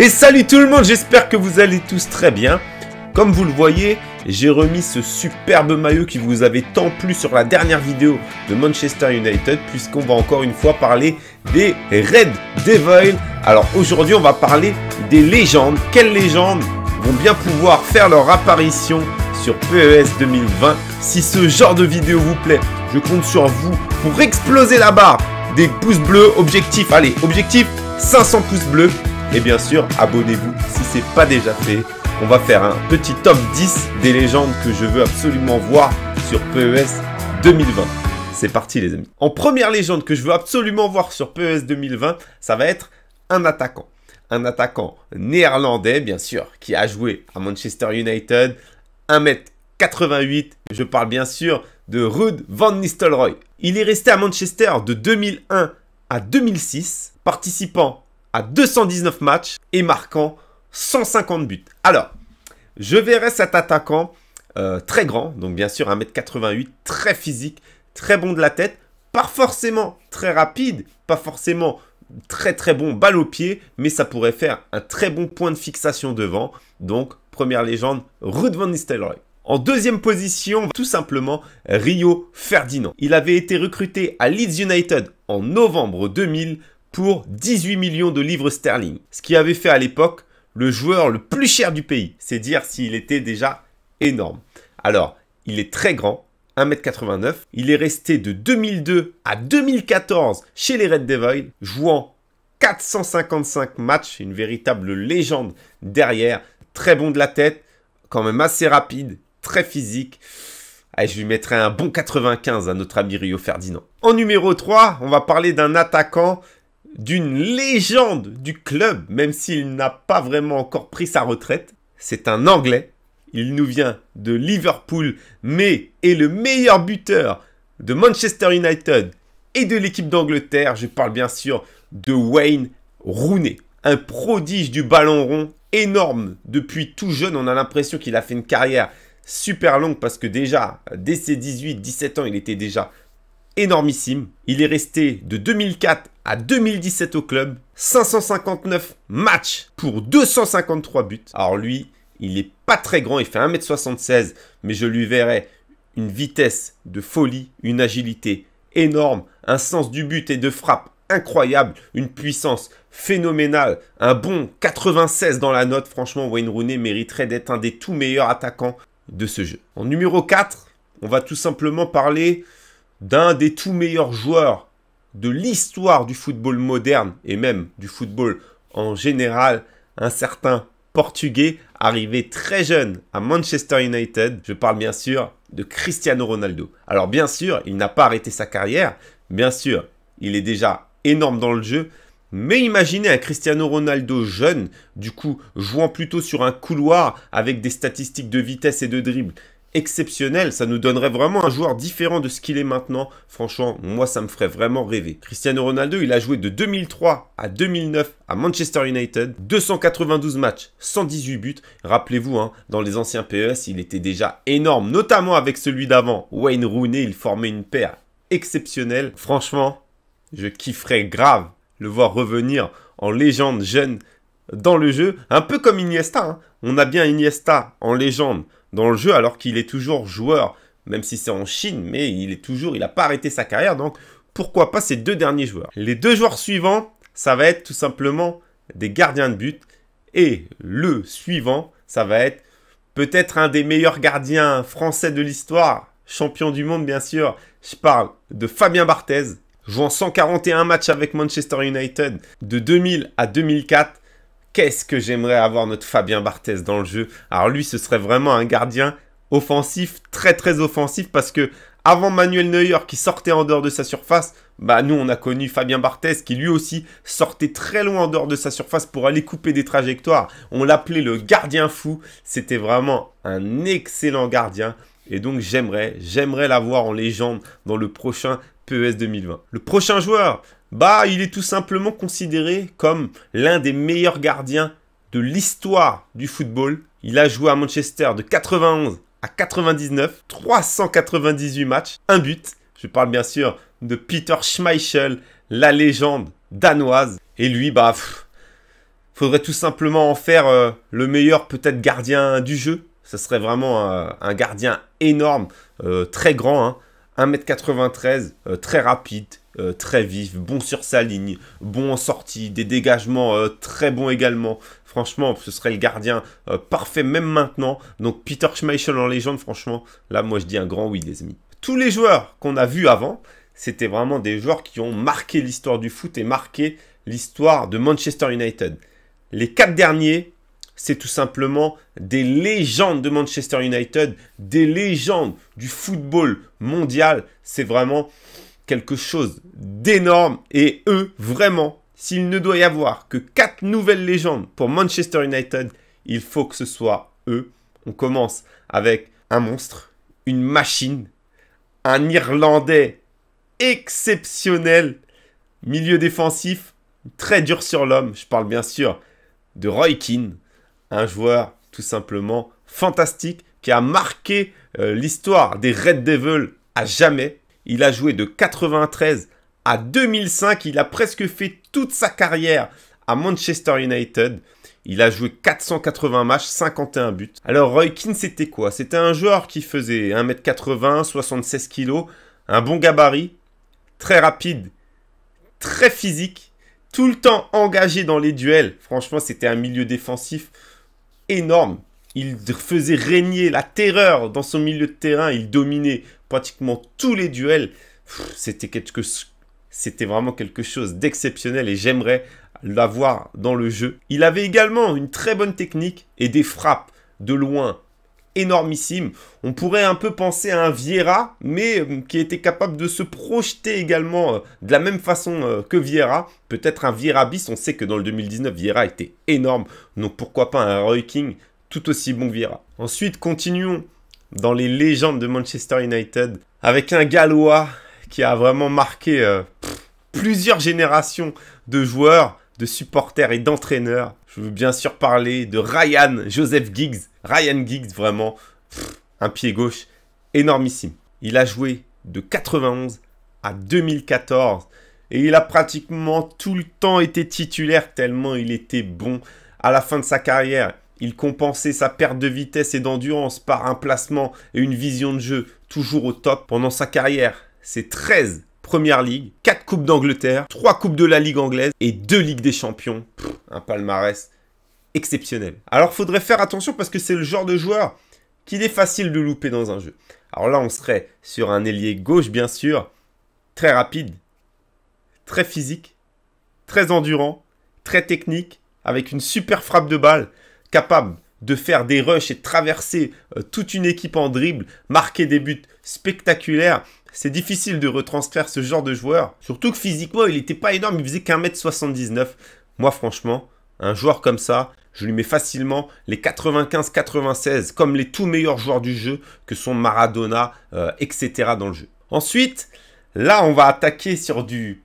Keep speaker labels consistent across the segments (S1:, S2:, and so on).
S1: Et salut tout le monde, j'espère que vous allez tous très bien. Comme vous le voyez, j'ai remis ce superbe maillot qui vous avait tant plu sur la dernière vidéo de Manchester United, puisqu'on va encore une fois parler des Red Devils. Alors aujourd'hui, on va parler des légendes. Quelles légendes vont bien pouvoir faire leur apparition sur PES 2020 Si ce genre de vidéo vous plaît, je compte sur vous pour exploser la barre des pouces bleus. Objectif, allez, objectif 500 pouces bleus et bien sûr, abonnez-vous si ce n'est pas déjà fait. On va faire un petit top 10 des légendes que je veux absolument voir sur PES 2020. C'est parti les amis. En première légende que je veux absolument voir sur PES 2020, ça va être un attaquant. Un attaquant néerlandais, bien sûr, qui a joué à Manchester United, 1m88. Je parle bien sûr de Ruud van Nistelrooy. Il est resté à Manchester de 2001 à 2006, participant à 219 matchs et marquant 150 buts. Alors, je verrai cet attaquant euh, très grand, donc bien sûr 1m88, très physique, très bon de la tête, pas forcément très rapide, pas forcément très très bon balle au pied, mais ça pourrait faire un très bon point de fixation devant. Donc, première légende, Ruud van Nistelrooy. En deuxième position, tout simplement Rio Ferdinand. Il avait été recruté à Leeds United en novembre 2000 pour 18 millions de livres sterling, ce qui avait fait à l'époque le joueur le plus cher du pays. C'est dire s'il était déjà énorme. Alors, il est très grand, 1m89. Il est resté de 2002 à 2014 chez les Red Devils, jouant 455 matchs, une véritable légende derrière. Très bon de la tête, quand même assez rapide, très physique. je lui mettrai un bon 95 à notre ami Rio Ferdinand. En numéro 3, on va parler d'un attaquant d'une légende du club, même s'il n'a pas vraiment encore pris sa retraite. C'est un Anglais. Il nous vient de Liverpool, mais est le meilleur buteur de Manchester United et de l'équipe d'Angleterre. Je parle bien sûr de Wayne Rooney, un prodige du ballon rond énorme depuis tout jeune. On a l'impression qu'il a fait une carrière super longue parce que déjà, dès ses 18-17 ans, il était déjà énormissime. Il est resté de 2004 à 2017 au club, 559 matchs pour 253 buts. Alors lui, il n'est pas très grand, il fait 1m76, mais je lui verrais une vitesse de folie, une agilité énorme, un sens du but et de frappe incroyable, une puissance phénoménale, un bon 96 dans la note. Franchement, Wayne Rooney mériterait d'être un des tout meilleurs attaquants de ce jeu. En numéro 4, on va tout simplement parler d'un des tout meilleurs joueurs de l'histoire du football moderne et même du football en général, un certain Portugais arrivé très jeune à Manchester United. Je parle bien sûr de Cristiano Ronaldo. Alors bien sûr, il n'a pas arrêté sa carrière, bien sûr, il est déjà énorme dans le jeu, mais imaginez un Cristiano Ronaldo jeune, du coup jouant plutôt sur un couloir avec des statistiques de vitesse et de dribble exceptionnel, ça nous donnerait vraiment un joueur différent de ce qu'il est maintenant. Franchement, moi ça me ferait vraiment rêver. Cristiano Ronaldo, il a joué de 2003 à 2009 à Manchester United, 292 matchs, 118 buts. Rappelez-vous, hein, dans les anciens PES, il était déjà énorme, notamment avec celui d'avant, Wayne Rooney, il formait une paire exceptionnelle. Franchement, je kifferais grave le voir revenir en légende jeune dans le jeu, un peu comme Iniesta. Hein. On a bien Iniesta en légende dans le jeu alors qu'il est toujours joueur, même si c'est en Chine, mais il est toujours, il n'a pas arrêté sa carrière, donc pourquoi pas ces deux derniers joueurs. Les deux joueurs suivants, ça va être tout simplement des gardiens de but, et le suivant, ça va être peut-être un des meilleurs gardiens français de l'histoire, champion du monde bien sûr, je parle de Fabien Barthez, jouant 141 matchs avec Manchester United de 2000 à 2004, qu'est-ce que j'aimerais avoir notre Fabien Barthez dans le jeu. Alors lui, ce serait vraiment un gardien offensif, très très offensif, parce que avant Manuel Neuer qui sortait en dehors de sa surface, bah nous on a connu Fabien Barthez qui lui aussi sortait très loin en dehors de sa surface pour aller couper des trajectoires. On l'appelait le gardien fou. C'était vraiment un excellent gardien. Et donc j'aimerais, j'aimerais l'avoir en légende dans le prochain PES 2020. Le prochain joueur, bah il est tout simplement considéré comme l'un des meilleurs gardiens de l'histoire du football. Il a joué à Manchester de 91 à 99, 398 matchs, un but. Je parle bien sûr de Peter Schmeichel, la légende danoise. Et lui, bah, faudrait tout simplement en faire euh, le meilleur peut-être gardien du jeu. Ce serait vraiment euh, un gardien énorme, euh, très grand, 1m93, hein. très rapide, euh, très vif, bon sur sa ligne, bon en sortie, des dégagements euh, très bons également. Franchement, ce serait le gardien euh, parfait même maintenant. Donc Peter Schmeichel en légende, franchement, là moi je dis un grand oui les amis. Tous les joueurs qu'on a vus avant, c'était vraiment des joueurs qui ont marqué l'histoire du foot et marqué l'histoire de Manchester United. Les quatre derniers, c'est tout simplement des légendes de Manchester United, des légendes du football mondial. C'est vraiment quelque chose d'énorme et eux, vraiment, s'il ne doit y avoir que quatre nouvelles légendes pour Manchester United, il faut que ce soit eux. On commence avec un monstre, une machine, un Irlandais exceptionnel, milieu défensif, très dur sur l'homme. Je parle bien sûr de Roy Keane, un joueur tout simplement fantastique qui a marqué euh, l'histoire des Red Devils à jamais. Il a joué de 93 à 2005. Il a presque fait toute sa carrière à Manchester United. Il a joué 480 matchs, 51 buts. Alors Roy Keane, c'était quoi C'était un joueur qui faisait 1m80, 76 kg, un bon gabarit, très rapide, très physique, tout le temps engagé dans les duels. Franchement, c'était un milieu défensif énorme. Il faisait régner la terreur dans son milieu de terrain. Il dominait pratiquement tous les duels. C'était quelque... C'était vraiment quelque chose d'exceptionnel et j'aimerais l'avoir dans le jeu. Il avait également une très bonne technique et des frappes de loin énormissimes. On pourrait un peu penser à un Vieira, mais euh, qui était capable de se projeter également euh, de la même façon euh, que Vieira. Peut-être un Vieira bis, on sait que dans le 2019, Vieira était énorme. Donc pourquoi pas un Roy King tout aussi bon que Vieira. Ensuite, continuons dans les légendes de Manchester United, avec un Gallois qui a vraiment marqué euh, plusieurs générations de joueurs, de supporters et d'entraîneurs. Je veux bien sûr parler de Ryan, Joseph Giggs. Ryan Giggs, vraiment, un pied gauche énormissime. Il a joué de 91 à 2014 et il a pratiquement tout le temps été titulaire tellement il était bon à la fin de sa carrière. Il compensait sa perte de vitesse et d'endurance par un placement et une vision de jeu toujours au top. Pendant sa carrière, c'est 13 Premières Ligues, 4 Coupes d'Angleterre, 3 Coupes de la Ligue anglaise et 2 Ligues des Champions. un palmarès exceptionnel. Alors faudrait faire attention parce que c'est le genre de joueur qu'il est facile de louper dans un jeu. Alors là, on serait sur un ailier gauche, bien sûr, très rapide, très physique, très endurant, très technique, avec une super frappe de balle capable de faire des rushs et de traverser euh, toute une équipe en dribble, marquer des buts spectaculaires. C'est difficile de retranscrire ce genre de joueur. Surtout que physiquement, il n'était pas énorme, il faisait qu'un mètre 79. Moi, franchement, un joueur comme ça, je lui mets facilement les 95-96 comme les tout meilleurs joueurs du jeu que sont Maradona, euh, etc. dans le jeu. Ensuite, là, on va attaquer sur du,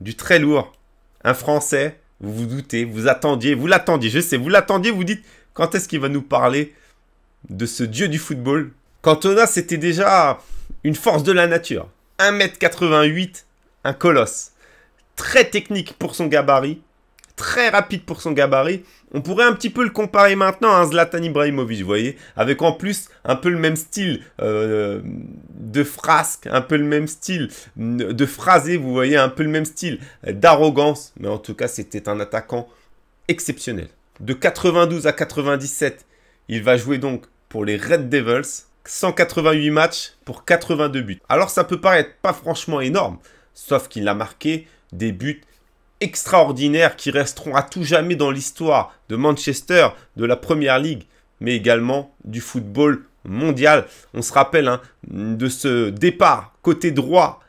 S1: du très lourd. Un Français, vous vous doutez, vous attendiez, vous l'attendiez, je sais, vous l'attendiez, vous dites quand est-ce qu'il va nous parler de ce dieu du football Cantona, c'était déjà une force de la nature. 1m88, un colosse. Très technique pour son gabarit, très rapide pour son gabarit. On pourrait un petit peu le comparer maintenant à un Zlatan Ibrahimovic, vous voyez, avec en plus un peu le même style euh, de frasque, un peu le même style mm, de phrasé, vous voyez, un peu le même style euh, d'arrogance. Mais en tout cas, c'était un attaquant exceptionnel. De 92 à 97, il va jouer donc pour les Red Devils. 188 matchs pour 82 buts. Alors ça peut paraître pas franchement énorme, sauf qu'il a marqué des buts extraordinaires qui resteront à tout jamais dans l'histoire de Manchester, de la Première Ligue, mais également du football mondial. On se rappelle hein, de ce départ côté droit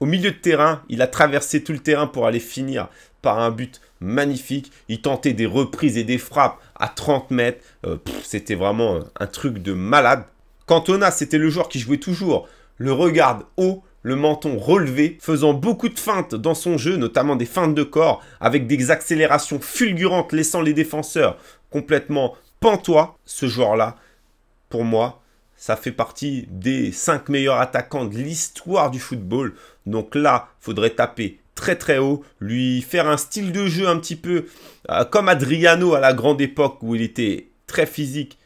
S1: au milieu de terrain. Il a traversé tout le terrain pour aller finir par un but magnifique. Il tentait des reprises et des frappes à 30 mètres. Euh, c'était vraiment un truc de malade. Cantona, c'était le joueur qui jouait toujours le regard haut le menton relevé, faisant beaucoup de feintes dans son jeu, notamment des feintes de corps, avec des accélérations fulgurantes laissant les défenseurs complètement pantois. Ce joueur-là, pour moi, ça fait partie des 5 meilleurs attaquants de l'histoire du football. Donc là, faudrait taper très très haut, lui faire un style de jeu un petit peu euh, comme Adriano à la grande époque où il était très physique,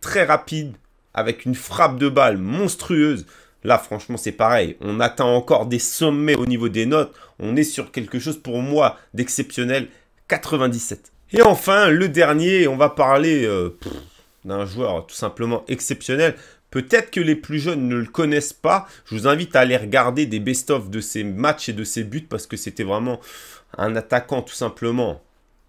S1: très rapide, avec une frappe de balle monstrueuse. Là, franchement, c'est pareil. On atteint encore des sommets au niveau des notes. On est sur quelque chose pour moi d'exceptionnel. 97. Et enfin, le dernier, on va parler euh, d'un joueur tout simplement exceptionnel. Peut-être que les plus jeunes ne le connaissent pas. Je vous invite à aller regarder des best-of de ses matchs et de ses buts parce que c'était vraiment un attaquant tout simplement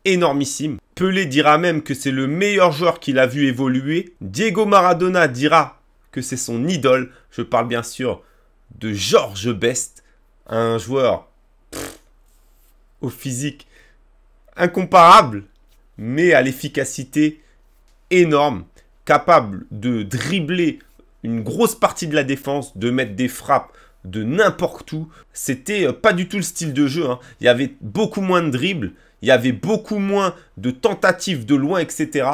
S1: énormissime. Pelé dira même que c'est le meilleur joueur qu'il a vu évoluer. Diego Maradona dira que c'est son idole. Je parle bien sûr de Georges Best, un joueur au physique incomparable, mais à l'efficacité énorme, capable de dribbler une grosse partie de la défense, de mettre des frappes de n'importe où. C'était euh, pas du tout le style de jeu. Hein. Il y avait beaucoup moins de dribbles, il y avait beaucoup moins de tentatives de loin, etc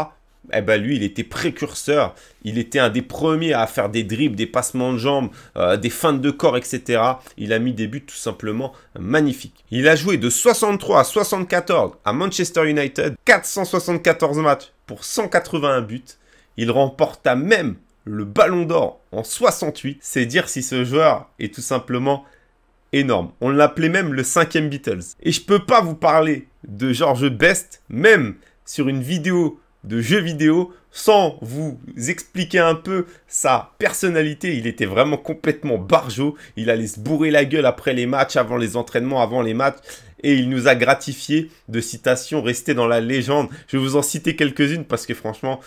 S1: eh ben lui, il était précurseur. Il était un des premiers à faire des dribbles, des passements de jambes, euh, des feintes de corps, etc. Il a mis des buts tout simplement magnifiques. Il a joué de 63 à 74 à Manchester United, 474 matchs pour 181 buts. Il remporta même le Ballon d'Or en 68. C'est dire si ce joueur est tout simplement énorme. On l'appelait même le cinquième Beatles. Et je peux pas vous parler de George Best, même sur une vidéo de jeux vidéo sans vous expliquer un peu sa personnalité. Il était vraiment complètement barjot. Il allait se bourrer la gueule après les matchs, avant les entraînements, avant les matchs. Et il nous a gratifié de citations restées dans la légende. Je vais vous en citer quelques-unes parce que franchement,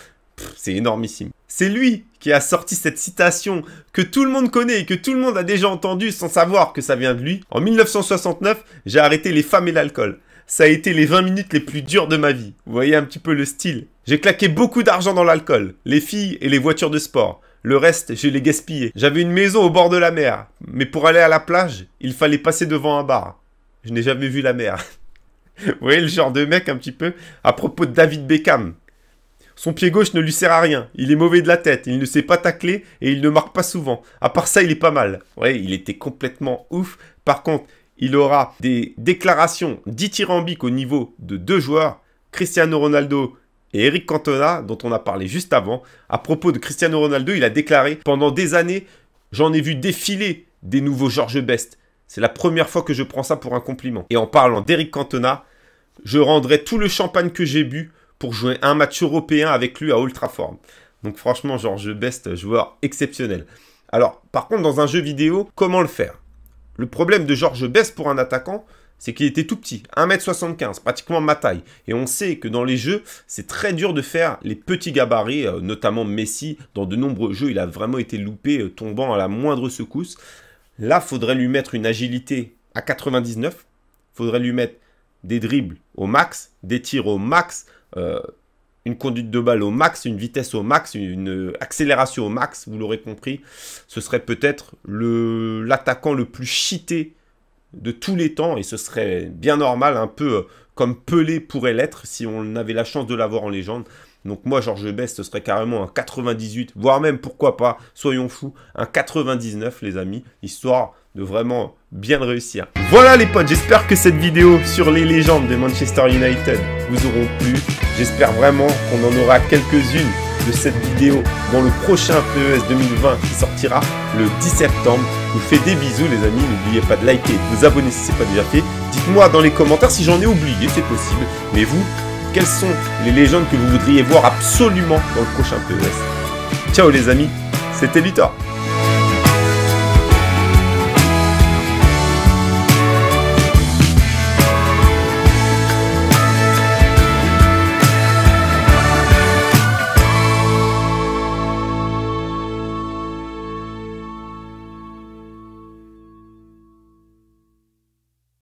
S1: c'est énormissime. C'est lui qui a sorti cette citation que tout le monde connaît et que tout le monde a déjà entendue sans savoir que ça vient de lui. En 1969, j'ai arrêté les femmes et l'alcool. Ça a été les 20 minutes les plus dures de ma vie. Vous voyez un petit peu le style. J'ai claqué beaucoup d'argent dans l'alcool, les filles et les voitures de sport. Le reste, je l'ai gaspillé. J'avais une maison au bord de la mer, mais pour aller à la plage, il fallait passer devant un bar. Je n'ai jamais vu la mer. Vous voyez le genre de mec un petit peu à propos de David Beckham. Son pied gauche ne lui sert à rien, il est mauvais de la tête, il ne sait pas tacler et il ne marque pas souvent. À part ça, il est pas mal. Ouais, il était complètement ouf. Par contre, il aura des déclarations dithyrambiques au niveau de deux joueurs, Cristiano Ronaldo et Eric Cantona, dont on a parlé juste avant, à propos de Cristiano Ronaldo, il a déclaré Pendant des années, j'en ai vu défiler des nouveaux Georges Best. C'est la première fois que je prends ça pour un compliment. Et en parlant d'Eric Cantona, je rendrai tout le champagne que j'ai bu pour jouer un match européen avec lui à Ultraform. » Donc franchement, Georges Best, joueur exceptionnel. Alors, par contre, dans un jeu vidéo, comment le faire Le problème de Georges Best pour un attaquant, c'est qu'il était tout petit, 1m75, pratiquement ma taille. Et on sait que dans les jeux, c'est très dur de faire les petits gabarits, euh, notamment Messi, dans de nombreux jeux, il a vraiment été loupé, euh, tombant à la moindre secousse. Là, faudrait lui mettre une agilité à 99, faudrait lui mettre des dribbles au max, des tirs au max, euh, une conduite de balle au max, une vitesse au max, une accélération au max, vous l'aurez compris. Ce serait peut-être l'attaquant le, le plus cheaté de tous les temps, et ce serait bien normal, un peu euh, comme Pelé pourrait l'être si on avait la chance de l'avoir en légende. Donc moi, Georges Best, ce serait carrément un 98, voire même, pourquoi pas, soyons fous, un 99, les amis, histoire de vraiment bien réussir. Voilà les potes, j'espère que cette vidéo sur les légendes de Manchester United vous auront plu. J'espère vraiment qu'on en aura quelques-unes de cette vidéo dans le prochain PES 2020 qui sortira le 10 septembre vous fais des bisous les amis, n'oubliez pas de liker, de vous abonner si ce n'est pas déjà fait. Dites-moi dans les commentaires si j'en ai oublié, c'est possible. Mais vous, quelles sont les légendes que vous voudriez voir absolument dans le prochain PES Ciao les amis, c'était Luthor